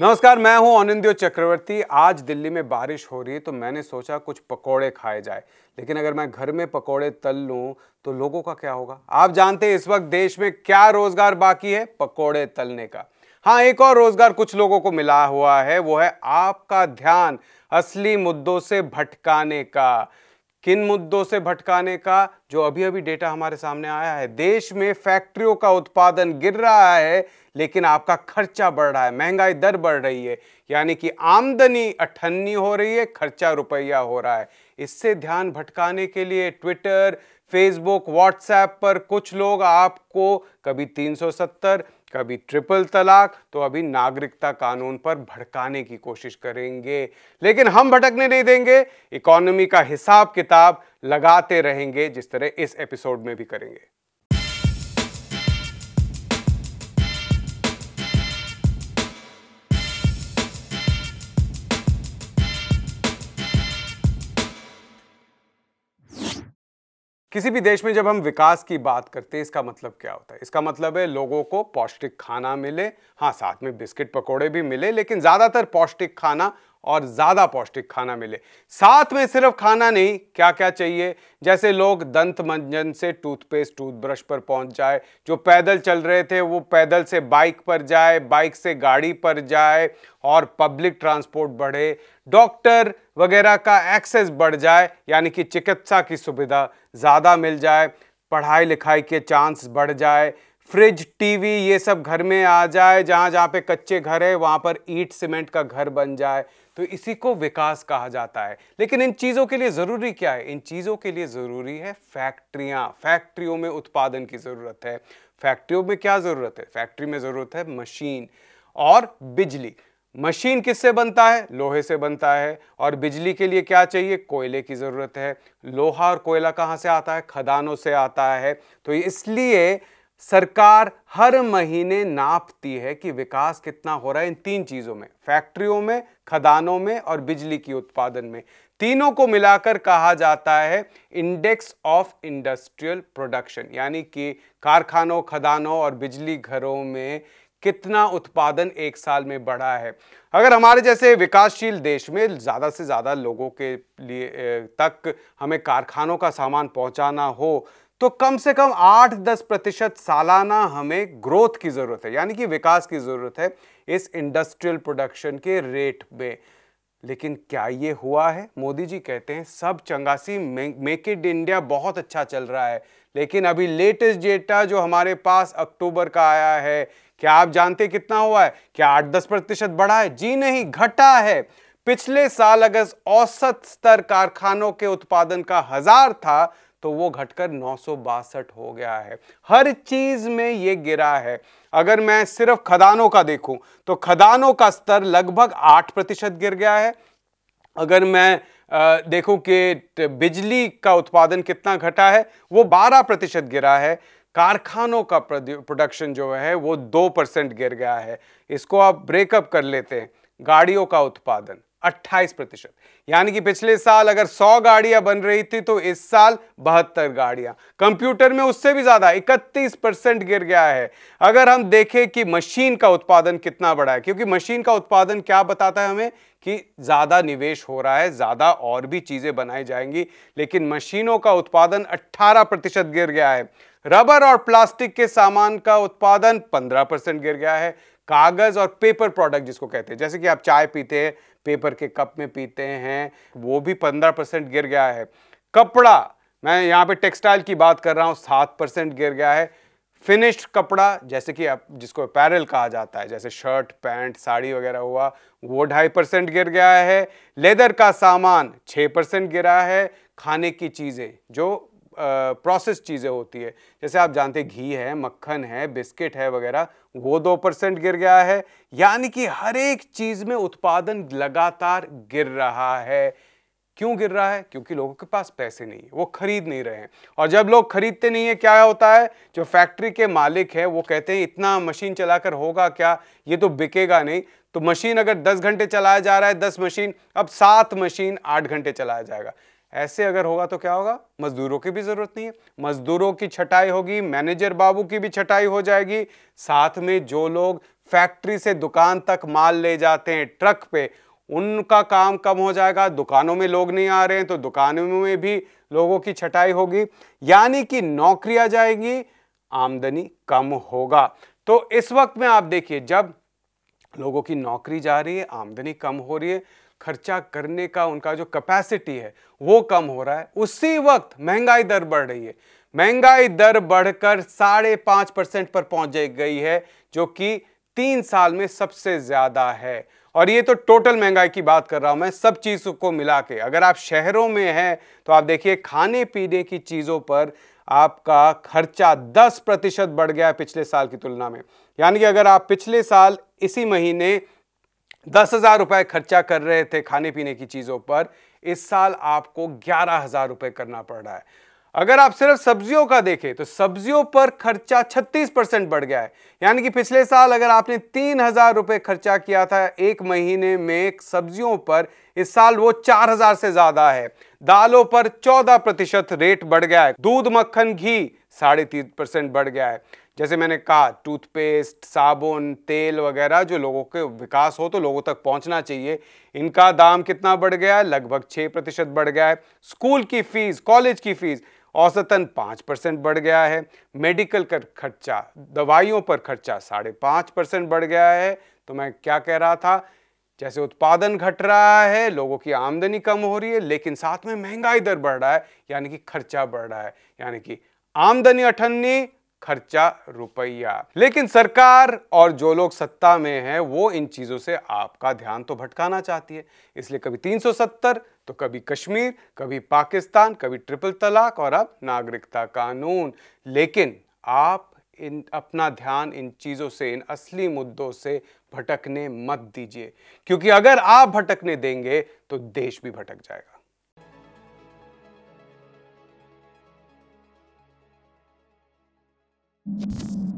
नमस्कार मैं हूं अनिंद्यो चक्रवर्ती आज दिल्ली में बारिश हो रही है तो मैंने सोचा कुछ पकोड़े खाए जाए लेकिन अगर मैं घर में पकोड़े तल लूं तो लोगों का क्या होगा आप जानते हैं इस वक्त देश में क्या रोजगार बाकी है पकोड़े तलने का हाँ एक और रोजगार कुछ लोगों को मिला हुआ है वो है आपका ध्यान असली मुद्दों से भटकाने का किन मुद्दों से भटकाने का जो अभी अभी डेटा हमारे सामने आया है देश में फैक्ट्रियों का उत्पादन गिर रहा है लेकिन आपका खर्चा बढ़ रहा है महंगाई दर बढ़ रही है यानी कि आमदनी अठन्नी हो रही है खर्चा रुपया हो रहा है इससे ध्यान भटकाने के लिए ट्विटर फेसबुक व्हाट्सएप पर कुछ लोग आपको कभी 370 कभी ट्रिपल तलाक तो अभी नागरिकता कानून पर भड़काने की कोशिश करेंगे लेकिन हम भटकने नहीं देंगे इकोनॉमी का हिसाब किताब लगाते रहेंगे जिस तरह इस एपिसोड में भी करेंगे किसी भी देश में जब हम विकास की बात करते हैं इसका मतलब क्या होता है इसका मतलब है लोगों को पौष्टिक खाना मिले हाँ साथ में बिस्किट पकोड़े भी मिले लेकिन ज़्यादातर पौष्टिक खाना और ज़्यादा पौष्टिक खाना मिले साथ में सिर्फ खाना नहीं क्या क्या चाहिए जैसे लोग दंत मंजन से टूथपेस्ट टूथब्रश पर पहुंच जाए जो पैदल चल रहे थे वो पैदल से बाइक पर जाए बाइक से गाड़ी पर जाए और पब्लिक ट्रांसपोर्ट बढ़े डॉक्टर वगैरह का एक्सेस बढ़ जाए यानी कि चिकित्सा की सुविधा ज़्यादा मिल जाए पढ़ाई लिखाई के चांस बढ़ जाए फ्रिज टीवी ये सब घर में आ जाए जहाँ जहाँ पे कच्चे घर है वहाँ पर ईट सीमेंट का घर बन जाए तो इसी को विकास कहा जाता है लेकिन इन चीज़ों के लिए ज़रूरी क्या है इन चीज़ों के लिए ज़रूरी है फैक्ट्रियाँ फैक्ट्रियों में उत्पादन की ज़रूरत है फैक्ट्रियों में क्या ज़रूरत है फैक्ट्री में ज़रूरत है मशीन और बिजली मशीन किससे बनता है लोहे से बनता है और बिजली के लिए क्या चाहिए कोयले की ज़रूरत है लोहा और कोयला कहाँ से आता है खदानों से आता है तो इसलिए सरकार हर महीने नापती है कि विकास कितना हो रहा है इन तीन चीज़ों में फैक्ट्रियों में खदानों में और बिजली की उत्पादन में तीनों को मिलाकर कहा जाता है इंडेक्स ऑफ इंडस्ट्रियल प्रोडक्शन यानी कि कारखानों खदानों और बिजली घरों में कितना उत्पादन एक साल में बढ़ा है अगर हमारे जैसे विकासशील देश में ज़्यादा से ज़्यादा लोगों के लिए तक हमें कारखानों का सामान पहुंचाना हो तो कम से कम 8-10 प्रतिशत सालाना हमें ग्रोथ की ज़रूरत है यानी कि विकास की ज़रूरत है इस इंडस्ट्रियल प्रोडक्शन के रेट में लेकिन क्या ये हुआ है मोदी जी कहते हैं सब चंगासी मेक इट इंडिया बहुत अच्छा चल रहा है लेकिन अभी लेटेस्ट डेटा जो हमारे पास अक्टूबर का आया है क्या आप जानते कितना हुआ है क्या आठ दस प्रतिशत बढ़ा है जी नहीं घटा है पिछले साल अगर औसत स्तर कारखानों के उत्पादन का हजार था तो वो घटकर नौ हो गया है हर चीज में ये गिरा है अगर मैं सिर्फ खदानों का देखूं तो खदानों का स्तर लगभग आठ प्रतिशत गिर गया है अगर मैं देखूं कि बिजली का उत्पादन कितना घटा है वो 12 प्रतिशत गिरा है कारखानों का प्रोडक्शन जो है वो दो परसेंट गिर गया है इसको आप ब्रेकअप कर लेते हैं गाड़ियों का उत्पादन 28 प्रतिशत यानी कि पिछले साल अगर 100 गाड़ियां बन रही थी तो इस साल बहत्तर गाड़ियां कंप्यूटर में उससे भी ज़्यादा 31 परसेंट गिर गया है अगर हम देखें कि मशीन का उत्पादन कितना बढ़ा है क्योंकि मशीन का उत्पादन क्या बताता है हमें कि ज़्यादा निवेश हो रहा है ज़्यादा और भी चीज़ें बनाई जाएंगी लेकिन मशीनों का उत्पादन अट्ठारह गिर गया है रबर और प्लास्टिक के सामान का उत्पादन 15 परसेंट गिर गया है कागज़ और पेपर प्रोडक्ट जिसको कहते हैं जैसे कि आप चाय पीते हैं पेपर के कप में पीते हैं वो भी पंद्रह परसेंट गिर गया है कपड़ा मैं यहाँ पे टेक्सटाइल की बात कर रहा हूँ सात परसेंट गिर गया है फिनिश्ड कपड़ा जैसे कि आप जिसको अपैरल कहा जाता है जैसे शर्ट पैंट साड़ी वगैरह हुआ वो ढाई परसेंट गिर गया है लेदर का सामान छः परसेंट गिरा है खाने की चीज़ें जो प्रोसेस चीज़ें होती है जैसे आप जानते हैं घी है मक्खन है बिस्किट है वगैरह वो दो परसेंट गिर गया है यानी कि हर एक चीज़ में उत्पादन लगातार गिर रहा है क्यों गिर रहा है क्योंकि लोगों के पास पैसे नहीं है वो खरीद नहीं रहे हैं और जब लोग खरीदते नहीं है क्या होता है जो फैक्ट्री के मालिक है वो कहते हैं इतना मशीन चलाकर होगा क्या ये तो बिकेगा नहीं तो मशीन अगर 10 घंटे चलाया जा रहा है 10 मशीन अब सात मशीन आठ घंटे चलाया जाएगा ऐसे अगर होगा तो क्या होगा मजदूरों की भी जरूरत नहीं है मजदूरों की छटाई होगी मैनेजर बाबू की भी छटाई हो जाएगी साथ में जो लोग फैक्ट्री से दुकान तक माल ले जाते हैं ट्रक पे उनका काम कम हो जाएगा दुकानों में लोग नहीं आ रहे हैं तो दुकानों में भी लोगों की छटाई होगी यानी कि नौकरियां जाएंगी आमदनी कम होगा तो इस वक्त में आप देखिए जब लोगों की नौकरी जा रही है आमदनी कम हो रही है खर्चा करने का उनका जो कैपेसिटी है वो कम हो रहा है उसी वक्त महंगाई दर बढ़ रही है महंगाई दर बढ़कर साढ़े पाँच परसेंट पर पहुंच गई है जो कि तीन साल में सबसे ज़्यादा है और ये तो टोटल महंगाई की बात कर रहा हूँ मैं सब चीज़ों को मिला के अगर आप शहरों में हैं तो आप देखिए खाने पीने की चीज़ों पर आपका खर्चा 10 प्रतिशत बढ़ गया है पिछले साल की तुलना में यानी कि अगर आप पिछले साल इसी महीने दस हज़ार रुपए खर्चा कर रहे थे खाने पीने की चीज़ों पर इस साल आपको ग्यारह हज़ार रुपए करना पड़ रहा है अगर आप सिर्फ सब्जियों का देखें तो सब्जियों पर खर्चा 36 परसेंट बढ़ गया है यानी कि पिछले साल अगर आपने तीन हज़ार रुपये खर्चा किया था एक महीने में सब्जियों पर इस साल वो चार हज़ार से ज़्यादा है दालों पर चौदह प्रतिशत रेट बढ़ गया है दूध मक्खन घी साढ़े तीन परसेंट बढ़ गया है जैसे मैंने कहा टूथपेस्ट साबुन तेल वगैरह जो लोगों के विकास हो तो लोगों तक पहुंचना चाहिए इनका दाम कितना बढ़ गया है लगभग छः प्रतिशत बढ़ गया है स्कूल की फ़ीस कॉलेज की फ़ीस औसतन पाँच परसेंट बढ़ गया है मेडिकल का खर्चा दवाइयों पर खर्चा साढ़े पाँच परसेंट बढ़ गया है तो मैं क्या कह रहा था जैसे उत्पादन घट रहा है लोगों की आमदनी कम हो रही है लेकिन साथ में महंगाई दर बढ़ रहा है यानी कि खर्चा बढ़ रहा है यानी कि आमदनी अठन्नी खर्चा रुपया लेकिन सरकार और जो लोग सत्ता में हैं वो इन चीज़ों से आपका ध्यान तो भटकाना चाहती है इसलिए कभी 370 तो कभी कश्मीर कभी पाकिस्तान कभी ट्रिपल तलाक और अब नागरिकता कानून लेकिन आप इन अपना ध्यान इन चीज़ों से इन असली मुद्दों से भटकने मत दीजिए क्योंकि अगर आप भटकने देंगे तो देश भी भटक जाएगा Thank you.